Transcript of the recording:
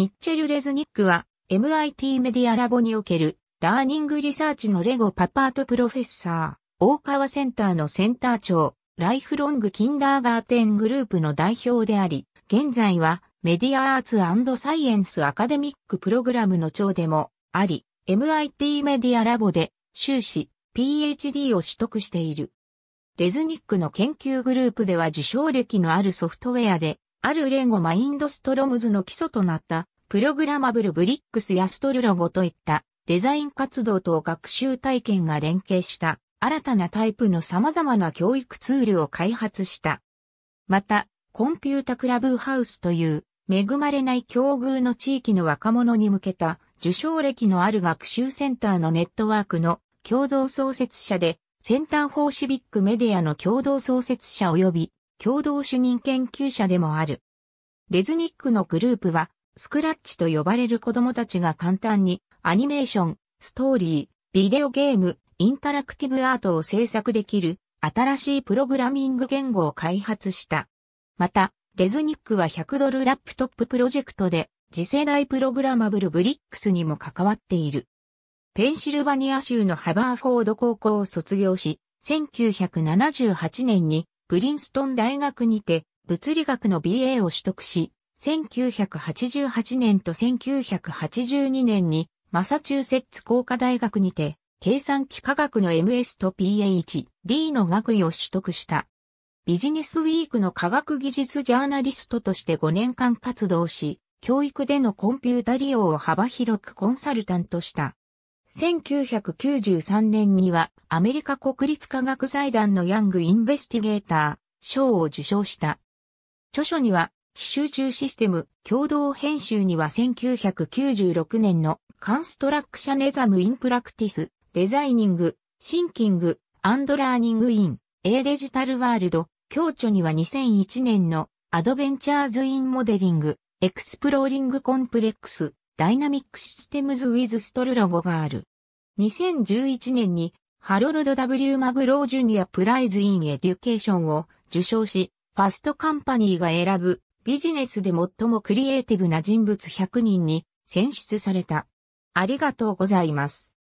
ミッチェル・レズニックは MIT メディアラボにおけるラーニングリサーチのレゴパパートプロフェッサー、大川センターのセンター長、ライフロングキンダーガーテングループの代表であり、現在はメディアアーツサイエンスアカデミックプログラムの長でもあり、MIT メディアラボで修士、PhD を取得している。レズニックの研究グループでは受賞歴のあるソフトウェアであるレゴマインドストロムズの基礎となった、プログラマブルブリックスやストルロゴといったデザイン活動と学習体験が連携した新たなタイプの様々な教育ツールを開発した。また、コンピュータクラブハウスという恵まれない境遇の地域の若者に向けた受賞歴のある学習センターのネットワークの共同創設者でセンターフォーシビックメディアの共同創設者及び共同主任研究者でもある。レズニックのグループは、スクラッチと呼ばれる子供たちが簡単にアニメーション、ストーリー、ビデオゲーム、インタラクティブアートを制作できる新しいプログラミング言語を開発した。また、レズニックは100ドルラップトッププロジェクトで次世代プログラマブルブリックスにも関わっている。ペンシルバニア州のハバーフォード高校を卒業し、1978年にプリンストン大学にて物理学の BA を取得し、1988年と1982年にマサチューセッツ工科大学にて計算機科学の MS と PhD の学位を取得した。ビジネスウィークの科学技術ジャーナリストとして5年間活動し、教育でのコンピュータ利用を幅広くコンサルタントした。1993年にはアメリカ国立科学財団のヤング・インベスティゲーター賞を受賞した。著書には、非集中システム共同編集には1996年のカンストラクシャネザム・インプラクティス、デザイニング、シンキング、アンドラーニング・イン、A デジタルワールド、共著には2001年のアドベンチャーズ・イン・モデリング、エクスプローリング・コンプレックス、ダイナミックシステムズウィズストルロゴがある。2011年にハロルド W マグロージュニアプライズインエデュケーションを受賞し、ファストカンパニーが選ぶビジネスで最もクリエイティブな人物100人に選出された。ありがとうございます。